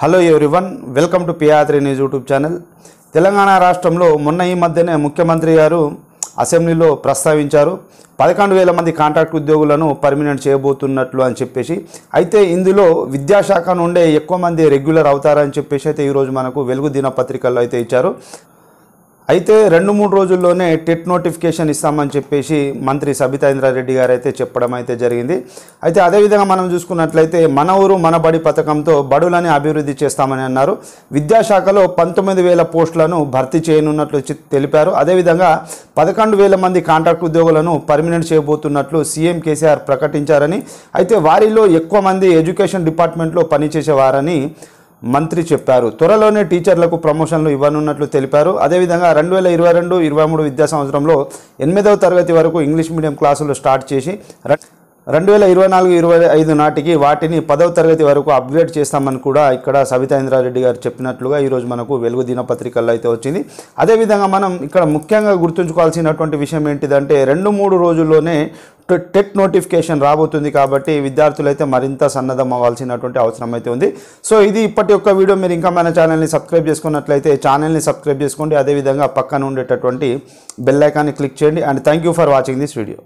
hello everyone welcome to పియాత్రి news YouTube channel Telangana రాష్ట్రంలో మొన్న ఈ మధ్యనే ముఖ్యమంత్రి గారు అసెంబ్లీలో ప్రస్తావించారు పదకొండు వేల మంది కాంట్రాక్ట్ ఉద్యోగులను పర్మినెంట్ చేయబోతున్నట్లు అని చెప్పేసి అయితే ఇందులో విద్యాశాఖ నుండే ఎక్కువ మంది రెగ్యులర్ అవుతారని చెప్పేసి అయితే ఈరోజు మనకు వెలుగు దినపత్రికల్లో అయితే ఇచ్చారు అయితే రెండు మూడు రోజుల్లోనే టెట్ నోటిఫికేషన్ ఇస్తామని చెప్పేసి మంత్రి సబితా ఇంద్రారెడ్డి గారు అయితే చెప్పడం అయితే జరిగింది అయితే అదేవిధంగా మనం చూసుకున్నట్లయితే మన ఊరు మన బడి పథకంతో బడులని అభివృద్ధి చేస్తామని అన్నారు విద్యాశాఖలో పంతొమ్మిది వేల పోస్టులను భర్తీ చేయనున్నట్లు తెలిపారు అదేవిధంగా పదకొండు వేల మంది కాంట్రాక్ట్ ఉద్యోగులను పర్మినెంట్ చేయబోతున్నట్లు సీఎం కేసీఆర్ ప్రకటించారని అయితే వారిలో ఎక్కువ మంది ఎడ్యుకేషన్ డిపార్ట్మెంట్లో పనిచేసేవారని మంత్రి చెప్పారు త్వరలోనే టీచర్లకు ప్రమోషన్లు ఇవ్వనున్నట్లు తెలిపారు అదేవిధంగా రెండు వేల ఇరవై రెండు ఇరవై మూడు విద్యా సంవత్సరంలో ఎనిమిదవ తరగతి వరకు ఇంగ్లీష్ మీడియం క్లాసులు స్టార్ట్ చేసి రెండు వేల ఇరవై నాలుగు ఇరవై ఐదు నాటికి వాటిని పదవ తరగతి వరకు అప్గ్రేడ్ చేస్తామని కూడా ఇక్కడ సవితాంద్రారెడ్డి గారు చెప్పినట్లుగా ఈరోజు మనకు వెలుగు దినపత్రికల్లో అయితే వచ్చింది అదేవిధంగా మనం ఇక్కడ ముఖ్యంగా గుర్తుంచుకోవాల్సినటువంటి విషయం ఏంటిదంటే రెండు మూడు రోజుల్లోనే టెట్ నోటిఫికేషన్ రాబోతుంది కాబట్టి విద్యార్థులైతే మరింత సన్నద్ధం అవ్వాల్సినటువంటి అవసరం అయితే ఉంది సో ఇది ఇప్పటి యొక్క వీడియో మీరు ఇంకా మన ఛానల్ని సబ్స్క్రైబ్ చేసుకున్నట్లయితే ఛానల్ని సబ్స్క్రైబ్ చేసుకోండి అదేవిధంగా పక్కన ఉండేటటువంటి బెల్లైకాన్ని క్లిక్ చేయండి and thank you for watching this video